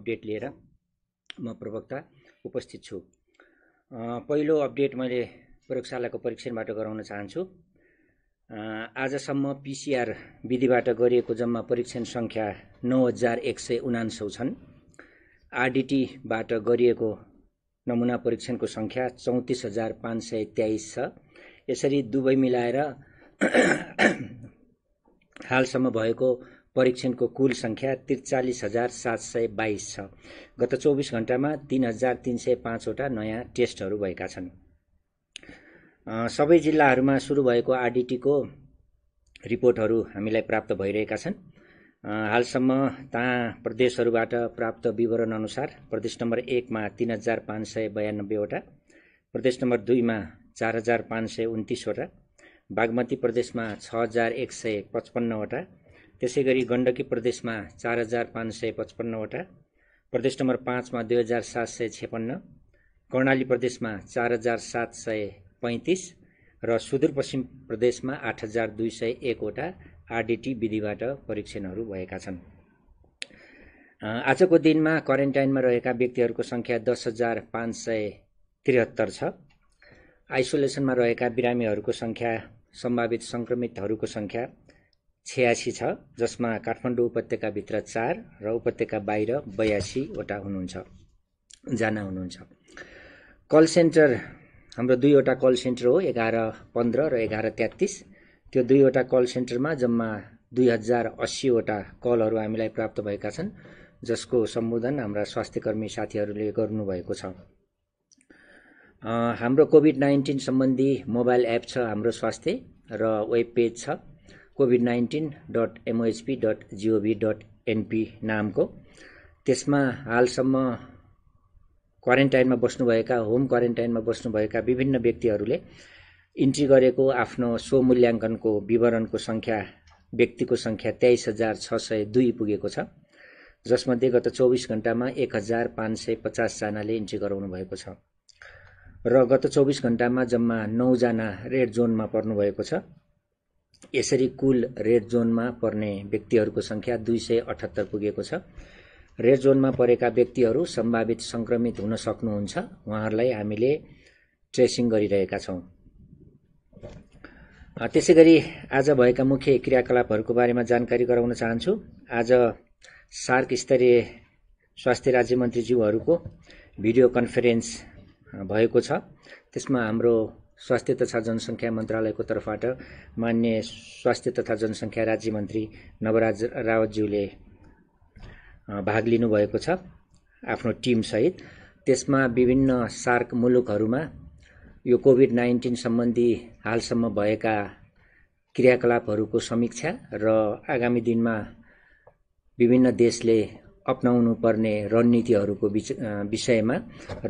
update लिएर म प्रवक्ता उपस्थित छु पहिलो अपडेट मैले प्रयोगशालाको परीक्षणबाट गराउन चाहन्छु आजसम्म पिसिआर विधिबाट गरिएको जम्मा परीक्षण सङ्ख्या नौ हजार एक सय उनान्सौ छन् आरडिटीबाट गरिएको नमुना परीक्षणको सङ्ख्या चौतिस हजार पाँच सय तेइस छ यसरी दुवै मिलाएर हालसम्म भएको परीक्षणको कुल सङ्ख्या त्रिचालिस हजार सात सय बाइस छ गत चौबिस घन्टामा तिन हजार तिन सय पाँचवटा नयाँ टेस्टहरू भएका छन् सबै जिल्लाहरूमा सुरु भएको आरडिटीको रिपोर्टहरू हामीलाई प्राप्त भइरहेका छन् हालसम्म ता प्रदेशहरूबाट प्राप्त विवरण अनुसार प्रदेश नम्बर एकमा तिन हजार पाँच सय बयानब्बेवटा प्रदेश नम्बर दुईमा चार हजार पाँच सय उन्तिसवटा बागमती प्रदेशमा छ हजार एक सय पचपन्नवटा त्यसै गरी गण्डकी प्रदेशमा चार हजार पाँच सय पचपन्नवटा प्रदेश नम्बर पाँचमा दुई हजार सात सय छेपन्न कर्णाली प्रदेशमा चार हजार सात सय पैँतिस र सुदूरपश्चिम प्रदेशमा आठ हजार दुई सय एकवटा आरडिटी विधिबाट परीक्षणहरू भएका छन् आजको दिनमा क्वारेन्टाइनमा रहेका व्यक्तिहरूको सङ्ख्या दस हजार पाँच सय त्रिहत्तर छ आइसोलेसनमा रहेका बिरामीहरूको सङ्ख्या सम्भावित सङ्क्रमितहरूको सङ्ख्या छयासी छ जसमा काठमाडौँ उपत्यकाभित्र चार र उपत्यका बाहिर बयासीवटा हुनुहुन्छ जना हुनुहुन्छ कल सेन्टर हाम्रो दुईवटा कल सेन्टर हो एघार पन्ध्र र एघार तेत्तिस त्यो दुईवटा कल सेन्टरमा जम्मा दुई हजार अस्सीवटा कलहरू हामीलाई प्राप्त भएका छन् जसको सम्बोधन हाम्रा स्वास्थ्यकर्मी साथीहरूले गर्नुभएको छ हाम्रो कोभिड नाइन्टिन सम्बन्धी मोबाइल एप छ हाम्रो स्वास्थ्य र वेब पेज छ COVID nineteen dot MOHP dot G O V dot NP नामको त्यसमा हालसम्म क्वारेन्टाइनमा बस्नुभएका होम क्वारेन्टाइनमा बस्नुभएका विभिन्न व्यक्तिहरूले इन्ट्री गरेको आफ्नो स्वमूल्याङ्कनको विवरणको सङ्ख्या व्यक्तिको सङ्ख्या तेइस हजार छ सय दुई पुगेको छ जसमध्ये गत चौबिस घन्टामा एक हजार पाँच सय पचासजनाले इन्ट्री गराउनु भएको छ र गत चौबिस घन्टामा जम्मा नौजना रेड जोनमा पर्नुभएको छ यसरी कुल रेड जोनमा पर्ने व्यक्तिहरूको सङ्ख्या दुई सय अठहत्तर पुगेको छ रेड जोनमा परेका व्यक्तिहरू सम्भावित संक्रमित हुन सक्नुहुन्छ उहाँहरूलाई हामीले ट्रेसिङ गरिरहेका छौं त्यसै गरी आज भएका मुख्य क्रियाकलापहरूको बारेमा जानकारी गराउन चाहन्छु आज सार्क स्तरीय स्वास्थ्य राज्य मन्त्रीज्यूहरूको भिडियो कन्फरेन्स भएको छ त्यसमा हाम्रो स्वास्थ्य तथा जनसङ्ख्या मन्त्रालयको तर्फबाट मान्य स्वास्थ्य तथा जनसङ्ख्या राज्य मन्त्री नवराज रावतज्यूले भाग लिनुभएको छ आफ्नो टिमसहित त्यसमा विभिन्न सार्क मुलुकहरूमा यो कोभिड नाइन्टिन सम्बन्धी हालसम्म भएका क्रियाकलापहरूको समीक्षा र आगामी दिनमा विभिन्न देशले पर्ने रणनीतिहरूको विषयमा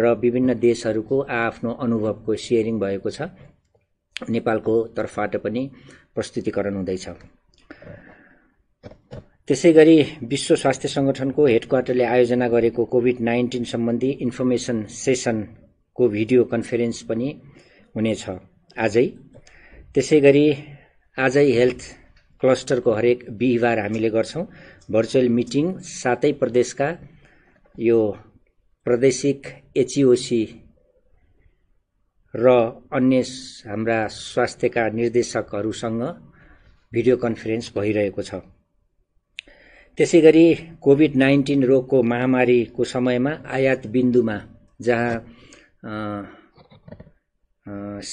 र विभिन्न देशहरूको आआफ्नो अनुभवको सेयरिङ भएको छ नेपालको तर्फबाट पनि प्रस्तुतिकरण हुँदैछ त्यसै गरी विश्व स्वास्थ्य सङ्गठनको हेडक्वार्टरले आयोजना गरेको कोभिड नाइन्टिन सम्बन्धी इन्फर्मेसन सेसनको भिडियो कन्फरेन्स पनि हुनेछ आजै त्यसै गरी आजै हेल्थ क्लस्टरको हरेक बिहिबार हामीले गर्छौँ भर्चुअल मिटिङ सातै प्रदेशका यो प्रादेशिक एचइओसी र अन्य हाम्रा स्वास्थ्यका निर्देशकहरूसँग भिडियो कन्फरेन्स भइरहेको छ त्यसै गरी कोभिड नाइन्टिन रोगको महामारीको समयमा आयात बिन्दुमा जहाँ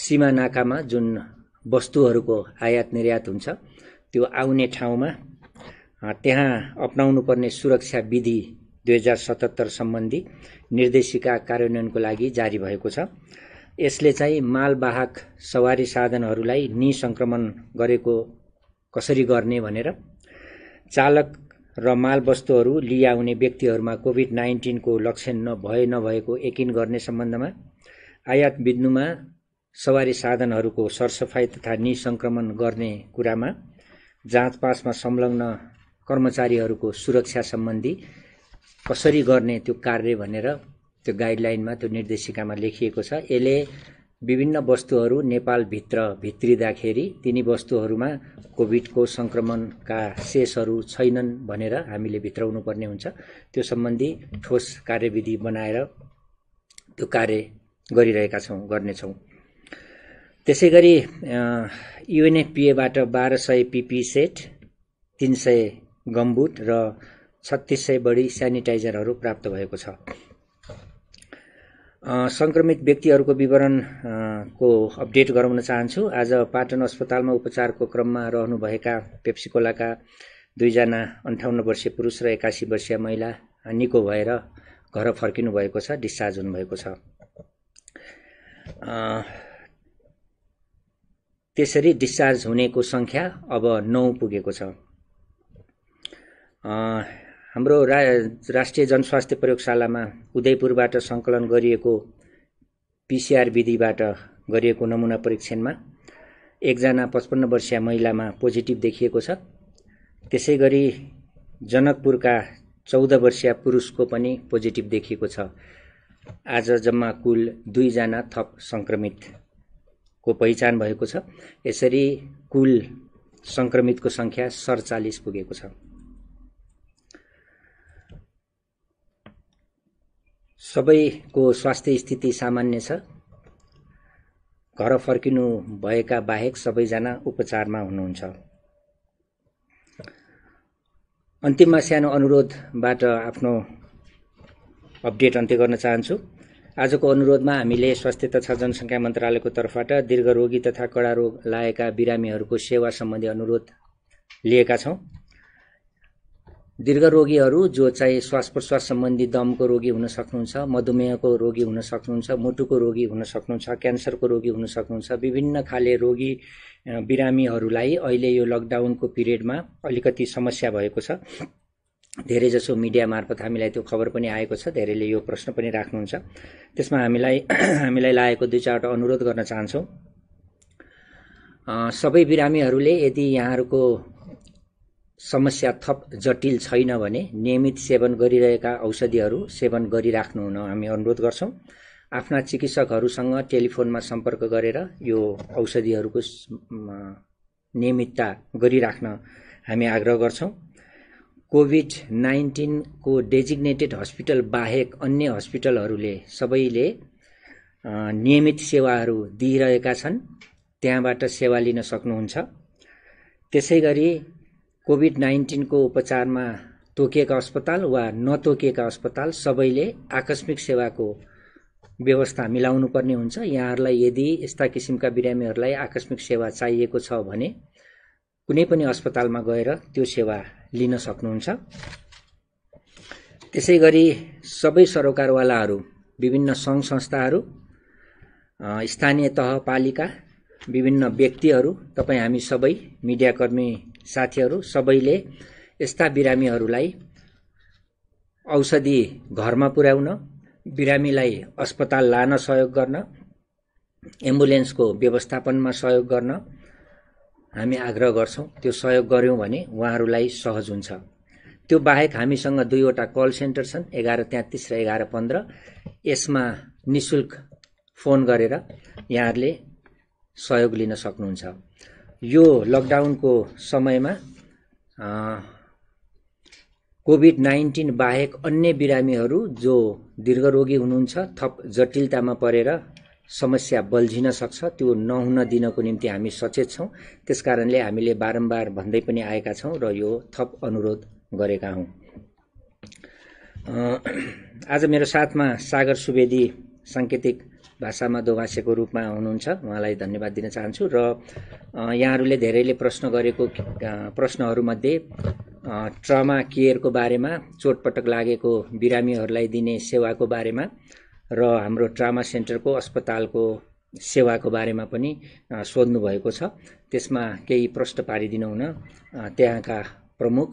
सीमा नाकामा जुन वस्तुहरूको आयात निर्यात हुन्छ त्यो आउने ठाउँमा त्यहाँ अप्नाउनु पर्ने सुरक्षा विधि दुई हजार सतहत्तर सम्बन्धी निर्देशिका कार्यान्वयनको लागि जारी भएको छ यसले चाहिँ मालवाहक सवारी साधनहरूलाई निसङ्क्रमण गरेको कसरी गर्ने भनेर चालक र मालवस्तुहरू लिइआउने व्यक्तिहरूमा कोभिड नाइन्टिनको लक्षण नभए नभएको यकिन गर्ने सम्बन्धमा आयात बिन्दुमा सवारी साधनहरूको सरसफाइ तथा निसङ्क्रमण गर्ने कुरामा पाँचमा संलग्न कर्मचारीहरूको सुरक्षा सम्बन्धी कसरी गर्ने त्यो कार्य भनेर त्यो गाइडलाइनमा त्यो निर्देशिकामा लेखिएको छ यसले विभिन्न वस्तुहरू नेपालभित्र भित्रिँदाखेरि तिनी वस्तुहरूमा कोभिडको सङ्क्रमणका शेषहरू छैनन् भनेर हामीले भित्राउनु पर्ने हुन्छ त्यो सम्बन्धी ठोस कार्यविधि बनाएर त्यो कार्य गरिरहेका छौँ गर्नेछौँ त्यसै गरी युएनएफपिएबाट बाह्र सय पिपी सेट तिन सय गम्बुट र छत्तिस सय बढी सेनिटाइजरहरू प्राप्त भएको छ सङ्क्रमित व्यक्तिहरूको विवरणको अपडेट गराउन चाहन्छु आज पाटन अस्पतालमा उपचारको क्रममा रहनुभएका पेप्सिकोलाका दुईजना अन्ठाउन्न वर्षीय पुरुष र एकासी वर्षीय महिला निको भएर घर फर्किनु भएको छ डिस्चार्ज हुनुभएको छ त्यसरी डिस्चार्ज हुनेको सङ्ख्या अब नौ पुगेको छ हाम्रो रा राष्ट्रिय जनस्वास्थ्य प्रयोगशालामा उदयपुरबाट सङ्कलन गरिएको पिसिआर विधिबाट गरिएको नमुना परीक्षणमा एकजना पचपन्न वर्षीय महिलामा पोजिटिभ देखिएको छ त्यसै गरी जनकपुरका चौध वर्षीय पुरुषको पनि पोजिटिभ देखिएको छ आज जम्मा कुल दुईजना थप सङ्क्रमित को पहिचान भएको छ यसरी कुल संक्रमितको सङ्ख्या सडचालिस पुगेको छ सबैको स्वास्थ्य स्थिति सामान्य छ घर फर्किनु भएका बाहेक सबैजना उपचारमा हुनुहुन्छ अन्तिममा सानो अनुरोधबाट आफ्नो अपडेट अन्त्य गर्न चाहन्छु आजको अनुरोधमा हामीले स्वास्थ्य तथा जनसङ्ख्या मन्त्रालयको तर्फबाट दीर्घ रोगी तथा कडा रोग लागेका बिरामीहरूको सेवा सम्बन्धी अनुरोध लिएका छौँ दीर्घ रोगीहरू जो चाहिँ श्वास प्रश्वास सम्बन्धी दमको रोगी हुन सक्नुहुन्छ मधुमेहको रोगी हुन सक्नुहुन्छ मुटुको रोगी हुन सक्नुहुन्छ क्यान्सरको रोगी हुन सक्नुहुन्छ विभिन्न खाले रोगी बिरामीहरूलाई अहिले यो लकडाउनको पिरियडमा अलिकति समस्या भएको छ धेरैजसो मिडिया मार्फत हामीलाई त्यो खबर पनि आएको छ धेरैले यो प्रश्न पनि राख्नुहुन्छ त्यसमा हामीलाई हामीलाई लागेको दुई चारवटा अनुरोध गर्न चाहन्छौँ सबै बिरामीहरूले यदि यहाँहरूको समस्या थप जटिल छैन भने नियमित सेवन गरिरहेका औषधिहरू सेवन गरिराख्नु गरिराख्नुहुन हामी अनुरोध गर्छौँ आफ्ना चिकित्सकहरूसँग टेलिफोनमा सम्पर्क गरेर यो औषधिहरूको नियमितता गरिराख्न हामी आग्रह गर्छौँ कोभिड नाइन्टिनको डेजिग्नेटेड हस्पिटल बाहेक अन्य हस्पिटलहरूले सबैले नियमित सेवाहरू दिइरहेका छन् त्यहाँबाट सेवा लिन सक्नुहुन्छ त्यसै गरी कोभिड नाइन्टिनको उपचारमा तोकिएका अस्पताल वा नतोकिएका अस्पताल सबैले आकस्मिक सेवाको व्यवस्था मिलाउनु पर्ने हुन्छ यहाँहरूलाई यदि यस्ता किसिमका बिरामीहरूलाई आकस्मिक सेवा चाहिएको छ भने कुनै पनि अस्पतालमा गएर त्यो सेवा लिन सक्नुहुन्छ त्यसै गरी सबै सरोकारवालाहरू विभिन्न सङ्घ संस्थाहरू स्थानीय तह पालिका विभिन्न व्यक्तिहरू तपाईँ हामी सबै मिडियाकर्मी साथीहरू सबैले यस्ता बिरामीहरूलाई औषधि घरमा पुर्याउन बिरामीलाई अस्पताल लान सहयोग गर्न एम्बुलेन्सको व्यवस्थापनमा सहयोग गर्न हामी आग्रह गर्छौँ त्यो सहयोग गऱ्यौँ भने उहाँहरूलाई सहज हुन्छ त्यो बाहेक हामीसँग दुईवटा कल सेन्टर छन् एघार तेत्तिस र एघार पन्ध्र यसमा नि शुल्क फोन गरेर यहाँहरूले सहयोग लिन सक्नुहुन्छ यो लकडाउनको समयमा कोभिड नाइन्टिन बाहेक अन्य बिरामीहरू जो दीर्घरोगी हुनुहुन्छ थप जटिलतामा परेर समस्या बल्झिन सक्छ त्यो नहुन दिनको निम्ति हामी सचेत छौँ त्यस कारणले हामीले बारम्बार भन्दै पनि आएका छौँ र यो थप अनुरोध गरेका हौँ आज मेरो साथमा सागर सुवेदी साङ्केतिक भाषामा दोभाषेको रूपमा हुनुहुन्छ उहाँलाई धन्यवाद दिन चाहन्छु र यहाँहरूले धेरैले प्रश्न गरेको प्रश्नहरूमध्ये ट्रमा केयरको बारेमा चोटपटक लागेको बिरामीहरूलाई दिने सेवाको बारेमा र हाम्रो ट्रामा सेन्टरको अस्पतालको सेवाको बारेमा पनि सोध्नुभएको छ त्यसमा केही प्रश्न पारिदिनुहुन त्यहाँका प्रमुख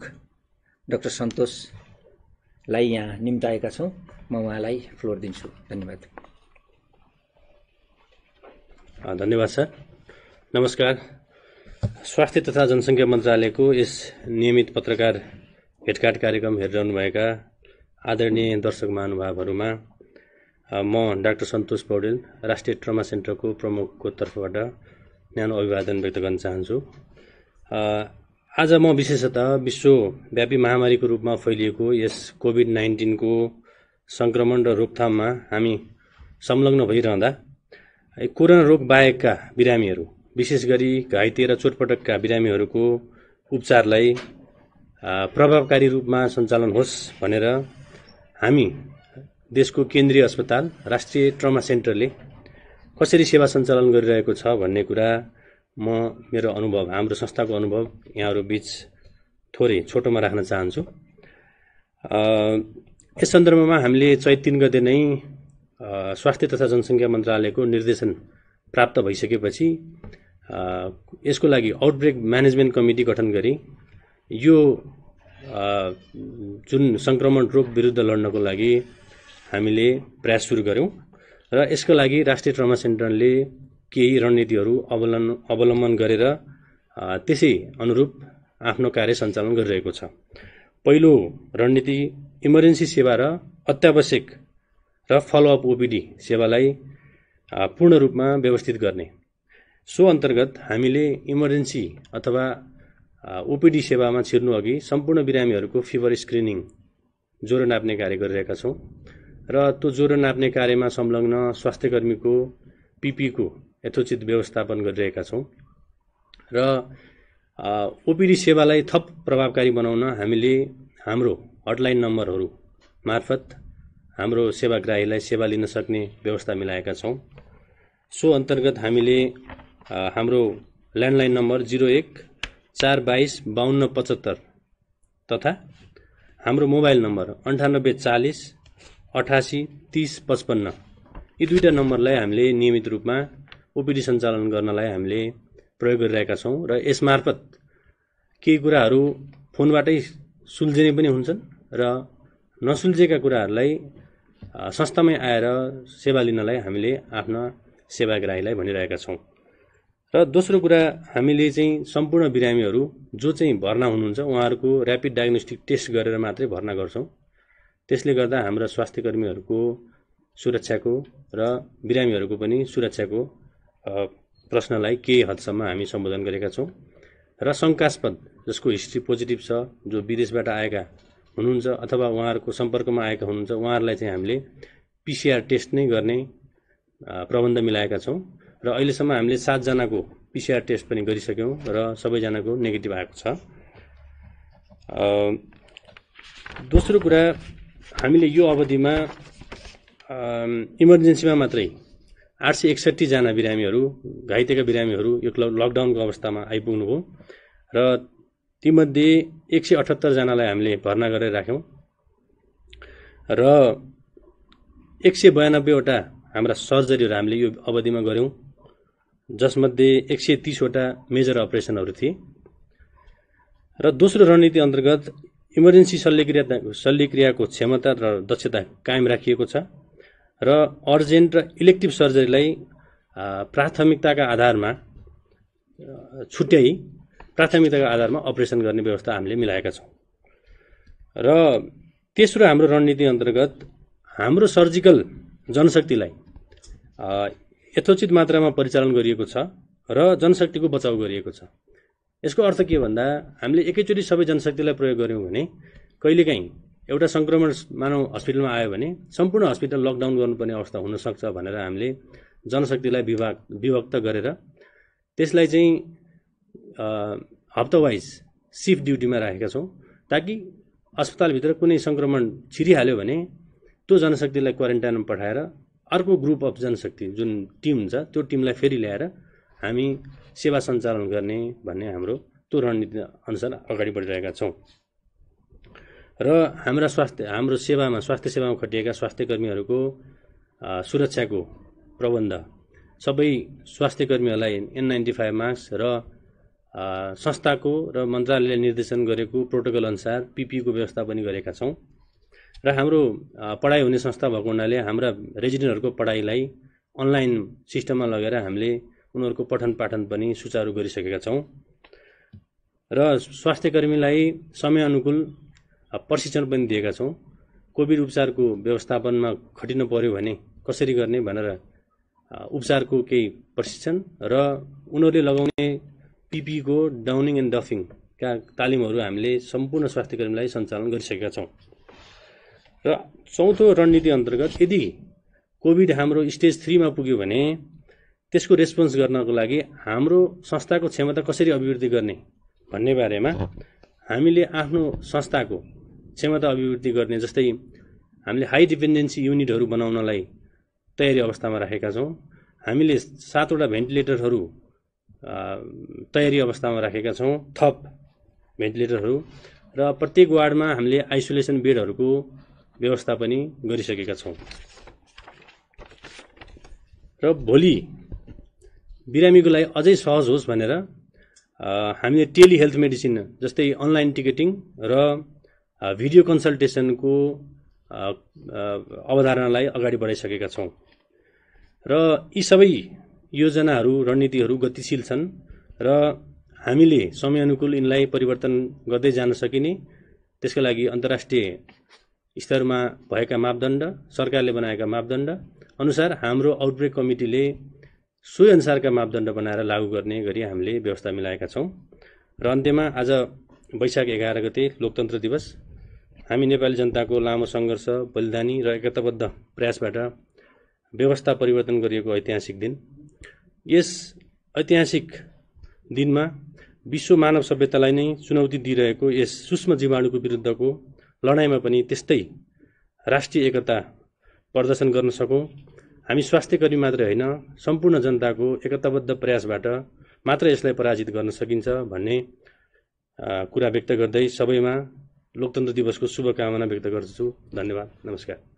डक्टर सन्तोषलाई यहाँ निम्ताएका छौँ म उहाँलाई फ्लोर दिन्छु धन्यवाद धन्यवाद सर नमस्कार स्वास्थ्य तथा जनसङ्ख्या मन्त्रालयको यस नियमित पत्रकार भेटघाट कार्यक्रम हेरिरहनुभएका आदरणीय दर्शक महानुभावहरूमा म डाक्टर सन्तोष पौडेल राष्ट्रिय ट्रमा सेन्टरको प्रमुखको तर्फबाट न्यानो अभिवादन व्यक्त गर्न चाहन्छु आज म विशेषतः विश्वव्यापी महामारीको रूपमा फैलिएको यस कोभिड नाइन्टिनको सङ्क्रमण र रोकथाममा हामी संलग्न भइरहँदा कोरोना रोग बाहेकका बिरामीहरू विशेष गरी घाइते र चोटपटकका बिरामीहरूको उपचारलाई प्रभावकारी रूपमा सञ्चालन होस् भनेर हामी देशको केन्द्रीय अस्पताल राष्ट्रिय ट्रमा सेन्टरले कसरी सेवा सञ्चालन गरिरहेको छ भन्ने कुरा म मेरो अनुभव हाम्रो संस्थाको अनुभव यहाँहरू बिच थोरै छोटोमा राख्न चाहन्छु यस सन्दर्भमा हामीले चैत तिन गते नै स्वास्थ्य तथा जनसङ्ख्या मन्त्रालयको निर्देशन प्राप्त भइसकेपछि यसको लागि आउटब्रेक म्यानेजमेन्ट कमिटी गठन गरी यो जुन सङ्क्रमण रोग विरुद्ध लड्नको लागि हामीले प्रयास सुरु गऱ्यौँ र यसको लागि राष्ट्रिय ट्रमा सेन्टरले केही रणनीतिहरू अवलम्बन अवलम्बन गरेर त्यसै अनुरूप आफ्नो कार्य सञ्चालन गरिरहेको छ पहिलो रणनीति इमर्जेन्सी सेवा र अत्यावश्यक र फलोअप ओपिडी सेवालाई पूर्ण रूपमा व्यवस्थित गर्ने सो अन्तर्गत हामीले इमर्जेन्सी अथवा ओपिडी सेवामा छिर्नु अघि सम्पूर्ण बिरामीहरूको फिभर स्क्रिनिङ ज्वरो नाप्ने कार्य गरिरहेका छौँ र त्यो ज्वरो नाप्ने कार्यमा संलग्न स्वास्थ्यकर्मीको कर्मीको पिपीको यथोचित व्यवस्थापन गरिरहेका छौँ र ओपिडी सेवालाई थप प्रभावकारी बनाउन हामीले हाम्रो हटलाइन नम्बरहरू मार्फत हाम्रो सेवाग्राहीलाई सेवा लिन सक्ने व्यवस्था मिलाएका छौँ सो अन्तर्गत हामीले हाम्रो ल्यान्डलाइन नम्बर जिरो एक चार बाइस बाहन्न पचहत्तर तथा हाम्रो मोबाइल नम्बर अन्ठानब्बे चालिस अठासी तिस पचपन्न यी दुईवटा नम्बरलाई हामीले नियमित रूपमा ओपिडी सञ्चालन गर्नलाई हामीले प्रयोग गरिरहेका छौँ र यसमार्फत केही कुराहरू फोनबाटै सुल्झिने पनि हुन्छन् र नसुल्झेका कुराहरूलाई संस्थामै आएर सेवा लिनलाई हामीले आफ्ना सेवाग्राहीलाई भनिरहेका छौँ र दोस्रो कुरा हामीले चाहिँ सम्पूर्ण बिरामीहरू जो चाहिँ भर्ना हुनुहुन्छ उहाँहरूको ऱ्यापिड डायग्नोस्टिक टेस्ट गरेर मात्रै भर्ना गर्छौँ त्यसले गर्दा हाम्रा स्वास्थ्य कर्मीहरूको सुरक्षाको र बिरामीहरूको पनि सुरक्षाको प्रश्नलाई केही हदसम्म हामी सम्बोधन गरेका छौँ र शङ्कास्पद जसको हिस्ट्री पोजिटिभ छ जो विदेशबाट आएका हुनुहुन्छ अथवा उहाँहरूको सम्पर्कमा आएका हुनुहुन्छ उहाँहरूलाई चाहिँ हामीले पिसिआर टेस्ट नै गर्ने प्रबन्ध मिलाएका छौँ र अहिलेसम्म हामीले सातजनाको पिसिआर टेस्ट पनि गरिसक्यौँ र सबैजनाको नेगेटिभ आएको छ दोस्रो कुरा हामीले यो अवधिमा इमर्जेन्सीमा मात्रै आठ सय एकसट्ठीजना बिरामीहरू घाइतेका बिरामीहरू यो लकडाउनको अवस्थामा आइपुग्नु हो र तीमध्ये एक सय अठहत्तरजनालाई हामीले भर्ना गरेर राख्यौँ र एक सय बयानब्बेवटा हाम्रा सर्जरीहरू हामीले यो अवधिमा गऱ्यौँ जसमध्ये एक सय तिसवटा मेजर अपरेसनहरू थिए र दोस्रो रणनीति अन्तर्गत इमर्जेन्सी शल्यक्रिया शल्यक्रियाको क्षमता र दक्षता कायम राखिएको छ र अर्जेन्ट र इलेक्टिभ सर्जरीलाई प्राथमिकताका आधारमा छुट्याई प्राथमिकताको आधारमा अपरेसन गर्ने व्यवस्था हामीले मिलाएका छौँ र तेस्रो हाम्रो रणनीति अन्तर्गत हाम्रो सर्जिकल जनशक्तिलाई यथोचित मात्रामा परिचालन गरिएको छ र जनशक्तिको बचाउ गरिएको छ यसको अर्थ के भन्दा हामीले एकैचोटि सबै जनशक्तिलाई प्रयोग गऱ्यौँ भने कहिलेकाहीँ एउटा सङ्क्रमण मानव हस्पिटलमा आयो भने सम्पूर्ण हस्पिटल लकडाउन गर्नुपर्ने अवस्था हुनसक्छ भनेर हामीले जनशक्तिलाई विभाग विभक्त गरेर त्यसलाई चाहिँ हप्तावाइज सिफ्ट ड्युटीमा राखेका छौँ ताकि अस्पतालभित्र कुनै सङ्क्रमण छिरिहाल्यो भने त्यो जनशक्तिलाई क्वारेन्टाइनमा पठाएर अर्को ग्रुप अफ जनशक्ति जुन टिम हुन्छ त्यो टिमलाई फेरि ल्याएर हामी सेवा सञ्चालन गर्ने भन्ने हाम्रो त्यो रणनीति अनुसार अगाडि बढिरहेका छौँ र हाम्रा स्वास्थ्य हाम्रो सेवामा स्वास्थ्य सेवामा खटिएका स्वास्थ्य कर्मीहरूको सुरक्षाको प्रबन्ध सबै स्वास्थ्य कर्मीहरूलाई एन नाइन्टी फाइभ मास्क र संस्थाको र मन्त्रालयले निर्देशन गरेको प्रोटोकल अनुसार पिपिईको e व्यवस्था पनि गरेका छौँ र हाम्रो पढाइ हुने संस्था भएको हुनाले हाम्रा रेजिडेन्टहरूको पढाइलाई अनलाइन सिस्टममा लगेर हामीले उनीहरूको पठन पाठन पनि सुचारू गरिसकेका छौँ र स्वास्थ्यकर्मीलाई कर्मीलाई अनुकूल प्रशिक्षण पनि दिएका छौँ कोभिड उपचारको व्यवस्थापनमा खटिनु पर्यो भने कसरी गर्ने भनेर उपचारको केही प्रशिक्षण र उनीहरूले लगाउने पिपीको डाउनिङ एन्ड डफिङका तालिमहरू हामीले सम्पूर्ण स्वास्थ्यकर्मीलाई सञ्चालन गरिसकेका छौँ र चौथो रणनीति अन्तर्गत यदि कोभिड हाम्रो स्टेज थ्रीमा पुग्यो भने त्यसको रेस्पोन्स गर्नको लागि हाम्रो संस्थाको क्षमता कसरी अभिवृद्धि गर्ने भन्ने बारेमा हामीले आफ्नो संस्थाको क्षमता अभिवृद्धि गर्ने जस्तै हामीले हाई डिपेन्डेन्सी युनिटहरू बनाउनलाई तयारी अवस्थामा राखेका छौँ हामीले सातवटा भेन्टिलेटरहरू तयारी अवस्थामा राखेका छौँ थप भेन्टिलेटरहरू र प्रत्येक वार्डमा हामीले आइसोलेसन बेडहरूको व्यवस्था पनि गरिसकेका छौँ र भोलि बिरामीको लागि अझै सहज होस् भनेर हामीले टेली हेल्थ मेडिसिन जस्तै अनलाइन टिकटिङ र भिडियो कन्सल्टेसनको अवधारणालाई अगाडि बढाइसकेका छौँ र यी सबै योजनाहरू रणनीतिहरू गतिशील छन् र हामीले समयअनुकूल यिनलाई परिवर्तन गर्दै जान सकिने त्यसका लागि अन्तर्राष्ट्रिय स्तरमा भएका मापदण्ड सरकारले बनाएका मापदण्ड अनुसार हाम्रो आउटब्रेक कमिटीले सोही अनुसारका मापदण्ड बनाएर लागू गर्ने गरी हामीले व्यवस्था मिलाएका छौँ र अन्त्यमा आज वैशाख एघार गते लोकतन्त्र दिवस हामी नेपाली जनताको लामो सङ्घर्ष बलिदानी र एकताबद्ध प्रयासबाट व्यवस्था परिवर्तन गरिएको ऐतिहासिक दिन यस ऐतिहासिक दिनमा विश्व मानव सभ्यतालाई नै चुनौती दिइरहेको यस सूक्ष्म जीवाणुको विरुद्धको लडाइँमा पनि त्यस्तै राष्ट्रिय एकता प्रदर्शन गर्न सकौँ हामी स्वास्थ्यकर्मी मात्रै होइन सम्पूर्ण जनताको एकताबद्ध प्रयासबाट मात्र यसलाई पराजित गर्न सकिन्छ भन्ने कुरा व्यक्त गर्दै सबैमा लोकतन्त्र दिवसको शुभकामना व्यक्त गर्दछु धन्यवाद नमस्कार